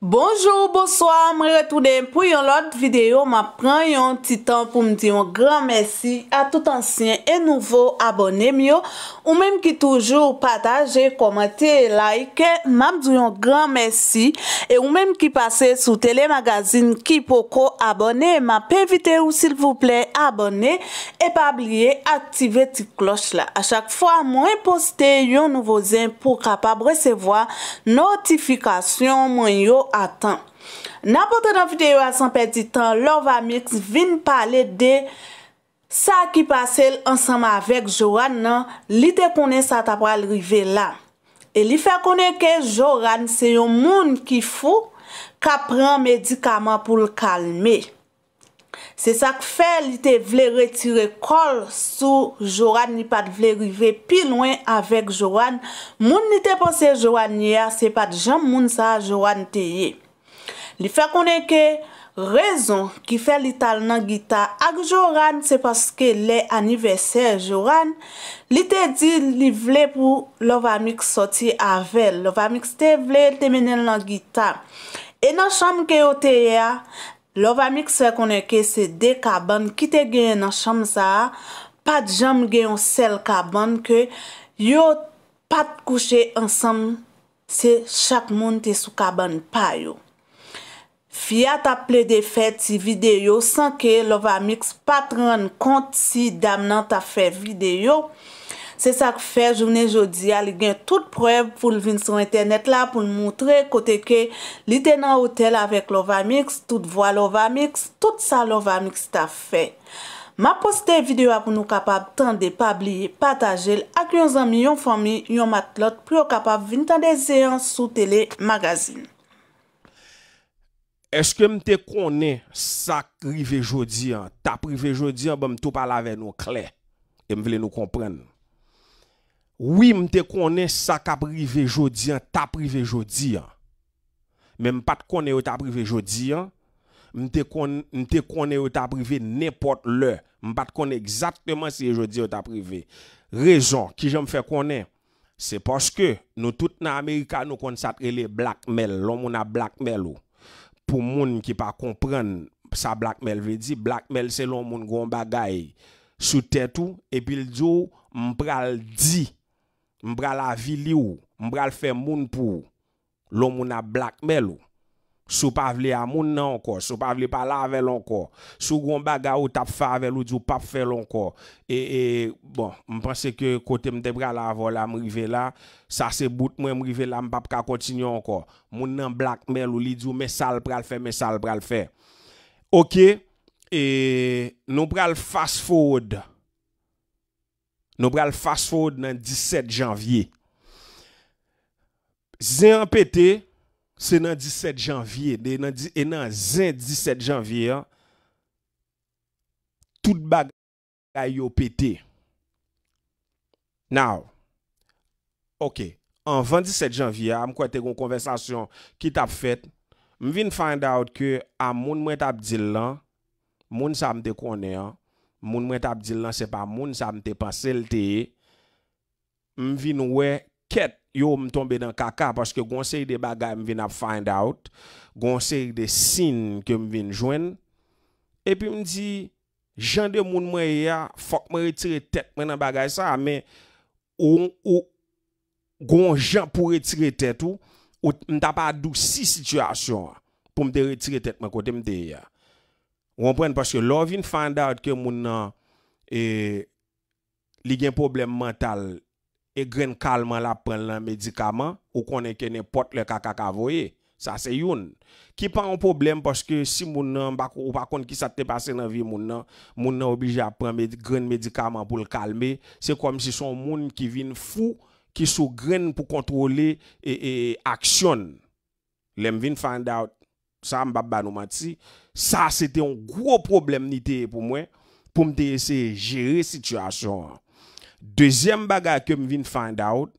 Bonjour, bonsoir, mre tou den pou yon lot videyo, ma pren yon titan pou mdi yon gran mersi a tout ansyen e nouvo abonem yo. Ou menm ki toujou pataje, komente, like, ma mdi yon gran mersi. E ou menm ki pase sou telemagazin ki poko abonem, ma pe evite ou sil vouple abonem e pa ablie aktive ti kloch la. N apote dan videyo asan pe di tan, lor va miks vin pale de sa ki pase l ansanm avek Joran nan li te kone sa tapwa l rive la. E li fe kone ke Joran se yon moun ki fou ka pren medikaman pou l kalme. Se sak fe li te vle retire kol sou Joran ni pat vle rive pi lwen avek Joran. Moun li te pense Joran ye a, se pat jam moun sa Joran te ye. Li fe konen ke rezon ki fe li tal nan gita ak Joran se paske le aniveser Joran. Li te di li vle pou lov amik soti avel. Lov amik se te vle te menen nan gita. E nan chanm ke yo te ye a, Lovamix se konen ke se de kaban, kite genyen nan chanm sa, pat jam genyon sel kaban, ke yo pat kouche ansam se chak moun te sou kaban pa yo. Fiya ta ple de fet si videyo san ke lovamix pat ren kont si dam nan ta fe videyo. Se sa k fè, jounen jodi a li gen tout preb pou li vin son internet la pou li moutre kote ke li tenan hotel avek Lovamix, tout vwa Lovamix, tout sa Lovamix ta fè. Ma poste videwa pou nou kapab tan de pabliye, patajel ak yon zami, yon fami, yon matlot pou yo kapab vin tan de zeyan sou telemagazin. Eske mte konen sa krive jodi an, ta prive jodi an, bom tou palave nou kle, em vle nou komprenn. Oui, mte konen sa ka prive jodi an, ta prive jodi an. Men mpate konen yo ta prive jodi an, mte konen yo ta prive nepot le. Mpate konen exactement se yo jodi an yo ta prive. Rezon ki jom fe konen, se poske nou tout nan Amerika nou konsatrele blackmail. Lon moun a blackmail ou. Pou moun ki pa kompren sa blackmail ve di, blackmail se lon moun goun bagay. Sou tet ou, epil di ou, mpral di ou. Mbral avili ou, mbral fe moun pou, loun moun ap blakmel ou. Sou pavle a moun nan anko, sou pavle pa lavel anko. Sou goun baga ou tap favel ou di ou pap fel anko. E, e bon, mpense ke kote mte bral avola mrivela, sa se bout mwen mrivela mpap ka kontinyon anko. Moun nan blakmel ou li di ou mesal pral fe, mesal pral fe. Ok, e, nou pral fast forward anko. Nou pral fast food nan 17 janvye. Zen an pete, se nan 17 janvye. E nan zen 17 janvye, tout bagay yo pete. Now, ok. An 27 janvye, am kwa te kon konversasyon ki tap fet. M vin find out ke a moun mwen tap dil lan, moun sa mte konen an, Moun mwen tap di lan se pa moun sa mte pasel te ye. M vin wè ket yo m tombe dan kaka. Paske gonseri de bagay m vin ap find out. Gonseri de sin ke m vin jwen. E pi m di jan de moun mwen ye fok m retire tet men an bagay sa. A men ou gonser pou retire tet ou m tap adou si situasyon pou m te retire tet men kote m te ye ya. Wompren, paske lò vin fanda out ke moun nan e, ligyen problem mental e gren kalman la pren lan medikaman ou konen kenen pot le kakak avoye. Sa se youn. Ki pa an problem paske si moun nan, ou pa konen ki sa te pase nan vi moun nan, moun nan obije a pren gren medikaman pou l kalme. Se kom si son moun ki vin fou ki sou gren pou kontrole e, e aksyon. Lem vin fanda out. Sa mbap ba nou mati. Sa sete yon gro problem nite pou mwen. Pou mte ese jere sityasyon. Dezyem bagay ke m vin find out.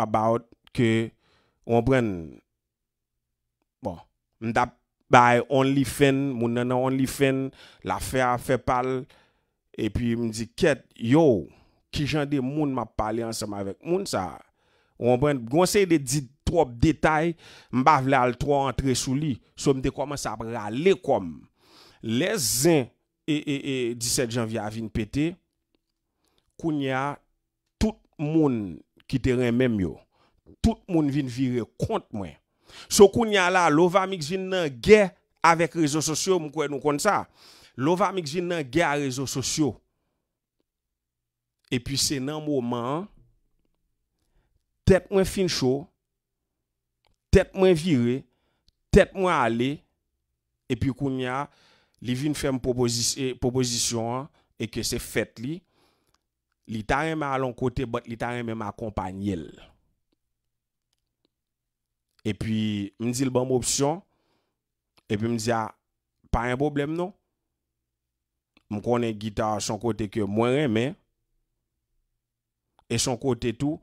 About ke. Wompren. Bon. M tap bay only fan. Moun nanan only fan. La fe a fe pal. E pi m di ket. Yo. Ki jan de moun ma pale ansama vek moun sa. Wompren. Gonsen de dit. prop detay, mbav la al 3 antre sou li, sou mde koman sa brale kom. Le zin e 17 e, e, janvye avin pete, kounya, tout moun ki tere mèm yo. Tout moun vin vire kont mwen. So kounya la, lova mik zin nan gè avèk rezo sosyo, mwen kwen nou kon sa. Lova mik zin nan gè avèk rezo sosyo. E pi se nan moun man, tèt mwen fin chou, Tèt mwen vire, tèt mwen ale, epi koun ya, li vin fèm eh, proposisyon an, e ke se fèt li, li ta reme alon kote, bot li ta reme mwen kompanyel. Epi, mwen di l bom opsyon, epi mwen di ya, ah, pa yon boblem nou? Mwen konen gita son kote ke mwen reme, e son kote tou,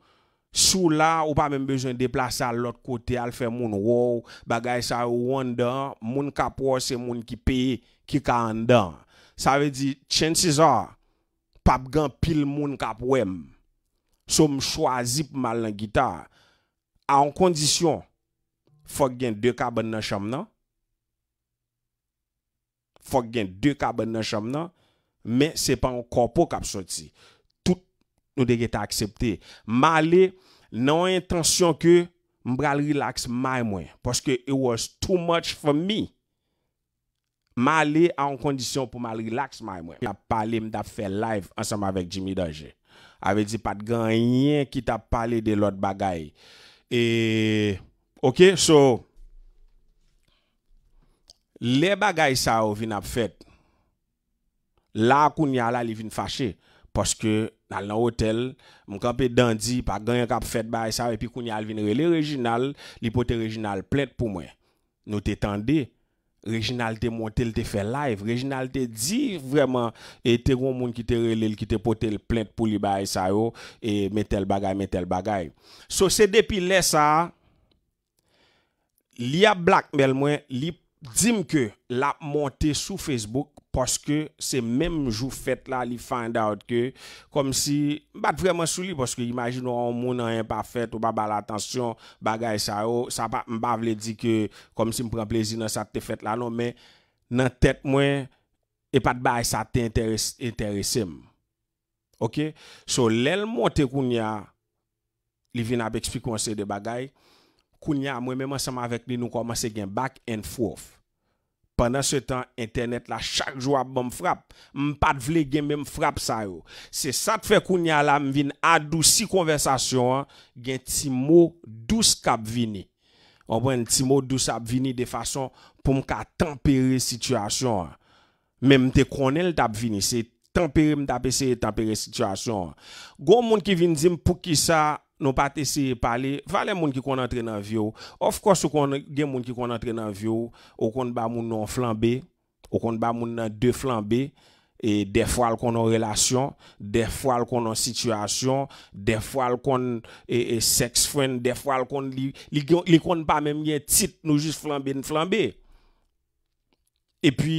Sou la ou pa men bezwen deplase al lot kote al fe moun wou, bagay sa ou wou an dan, moun kap wou se moun ki peye ki ka an dan. Sa ve di, chances are, pap gan pil moun kap wou em. Sou m chwazi pou malan gitar. An kondisyon, fok gen dekab an nan chom nan. Fok gen dekab an nan chom nan, men se pan kapo kap soti. Nou dege ta aksepte. Ma le nan wè intansyon ke mbra l relax mai mwen. Poske it was too much for me. Ma le an kondisyon pou ma l relax mai mwen. A pale mda fe live ansanm avèk Jimmy Dajé. Awe di pat gan nyen ki ta pale de lot bagay. E ok so. Le bagay sa ou vin ap fet. La akoun yala li vin fache. Paske nan nan hotel, mwen kape dandi, pa ganyan kape fet baye sa yo, epi koun yal vin rele rejinal, li pote rejinal plente pou mwen. Nou te tende, rejinal te monte, li te fe live. Rejinal te di vreman, ete goun moun ki te rele, li ki te pote plente pou li baye sa yo, e metel bagay, metel bagay. So se depi le sa, li ap blak bel mwen, li dim ke la ap monte sou Facebook, poske se menm jou fèt la li fènd out ke, kom si mbate vreman sou li, poske imajin nou an moun nan yon pa fèt, ou pa ba la tansyon, bagay sa yo, sa pa mba vle di ke, kom si mpren plezi nan sa te fèt la nou, men nan tèt mwen, epat bay sa te enteresem. Ok? So lèl mwote koun ya, li vin ap ekspikonsè de bagay, koun ya mwen menman seman avèk li nou komanse gen bak en fòf. Pendan se tan, internet la, chak jo ap bom frap. Mpad vle gen men frap sa yo. Se sat fe kounya la, mvin adou si konversasyon, gen ti mou douz kap vini. Mwen ti mou douz ap vini de fason pou mka tempere sityasyon. Men mte kone l tap vini. Se tempere mdapese, se tempere sityasyon. Gon moun ki vin zim pou ki sa... nous pas essayer de parler valait moun qui qu'on entre dans vieux of course ou qu'on gen moun qui qu'on entre dans vieux ou qu'on ba moun non flambé ou qu'on ba moun nan deux flambé et des fois qu'on a relation des fois qu'on a situation des fois qu'on et, sex friend des fois qu'on li li, li qu'on pas même un titre nous juste flambé flambé E pi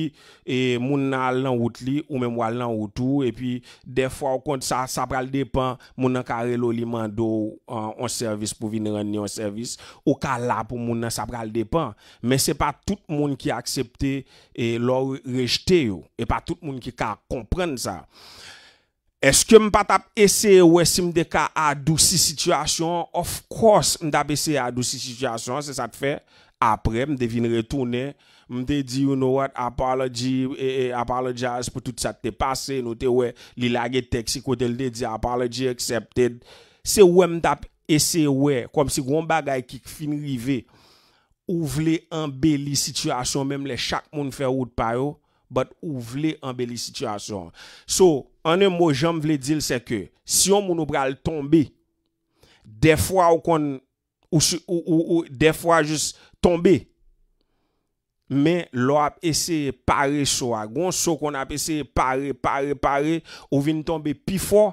moun nan lan wout li ou men mwa lan wout ou e pi defwa ou kont sa sa pral depan moun nan kare loli mando euh, ou an servis pou vin reneni an servis ou ka la pou moun nan sa pral depan. Men se pa tout moun ki aksepte lor rejte yo e pa tout moun ki ka komprenne sa. Eske m pa tap ese we si m de ka adousi sityasyon? Of course m tap ese adousi sityasyon. Se sa te fe? Apre m de vin retounen. M de di you know what? Apology. E, e, apologize pou tout sa te pase. Note we li lage teksik o del de di. Apology accepted. Se we m tap ese we. Kom si gwan bagay ki fin rive. Ouvle an beli sityasyon. Mem le chak moun fe wout payo. But ouvle an beli sityasyon. So. So. Anè mò jèm vle dil se ke, si yon moun ou pral tombe, defwa ou kon, ou defwa jous tombe, men lò ap ese pare so a. Gon so kon ap ese pare, pare, pare, ou vin tombe pi fò,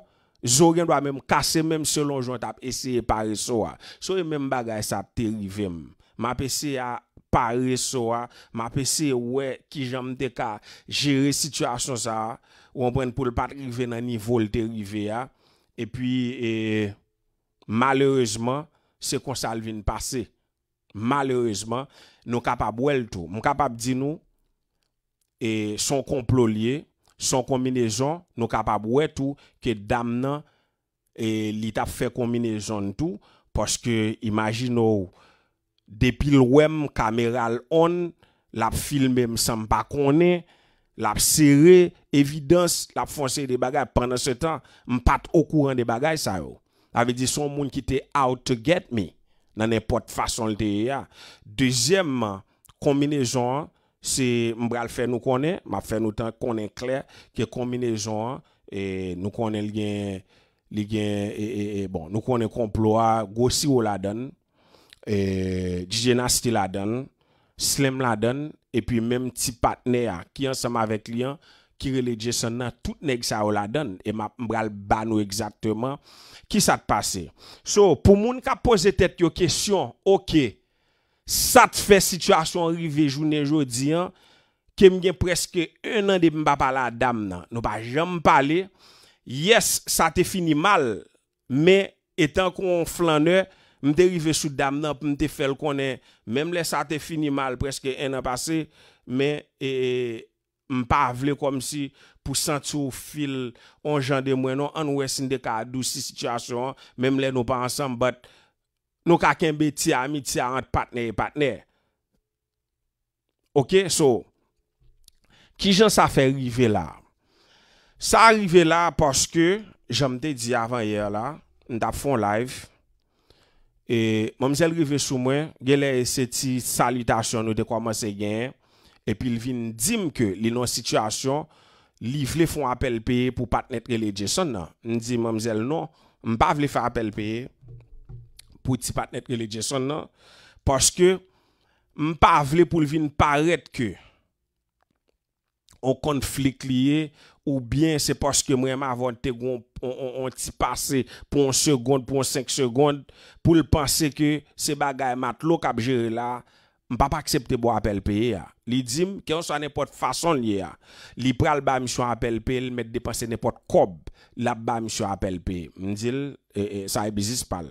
zò gen do a mèm kase mèm selon jò tap ese pare so a. So yon mèm bagay sa ap terivem. Ma ap ese a... pa reso a, ma pe se we ki jan m de ka jere situasyon sa a, ou an pren pou l pat rive nan nivol te rive a, e pi, e malerezman, se kon sal vin pase. Malerezman, nou kapab wel tou. Mou kapab di nou, e son komplolye, son kombinezon, nou kapab we tou ke dam nan e, li tap fe kombinezon tou, poske imagino ou depuis le web caméra on la filmé ne semble pas connait la serré évidence la foncé des bagages pendant ce temps me pas au courant des bagages ça avait dit son monde qui était out to get me dans n'importe façon le ya. deuxièmement combinaison c'est le faire nous connaît m'a fait nous temps clair que combinaison et nous connaît le lien, le gain et bon nous connaît complot gros si la donne E, Djena Stiladon Slemladon E pi menm ti patnea Ki ansam avet li an Ki releje son nan tout neg sa ou ladon E map mbral bano exakteman Ki sa te pase So pou moun ka pose tet yo kesyon Ok Sa te fe situasyon rivejounen jodi an Kem gen preske Unan de mba pala dam nan Nou pa jom pale Yes sa te fini mal Me etan kon flan ne M te rive sou dam nan pou m te fel konen. Mem le sa te fini mal preske en an pase. Men e, e m pa avle kom si pou santi ou fil on jan de mwenon. An wè sin de ka dou si situasyon. Mem le nou pa ansan. But nou kaken be ti amiti a ant patne e patne. Ok? So, ki jan sa fè rive la? Sa rive la poske, jom te di avan yer la, n tap fon live, E, mamsel rive sou mwen, ge le ese ti salutasyon nou de kwa man se gen, epi li vin dim ke li nan sityasyon, li vle fon apel peye pou patnet ke le jeson nan. Ni di mamsel non, m pa vle fa apel peye pou ti patnet ke le jeson nan, paske m pa vle pou li vin paret ke o konflik liye, Ou byen se poske mwen ma avon te goun an ti pase pou an segonde, pou an sek segonde, pou l panse ke se bagay mat lo kap jere la, mpa pa aksepte bo apel peye ya. Li dim ki an sa nepot fason li ya, li pral ba misyon apel peye, li met depanse nepot kob la ba misyon apel peye. Mdil, sa e bizis pal.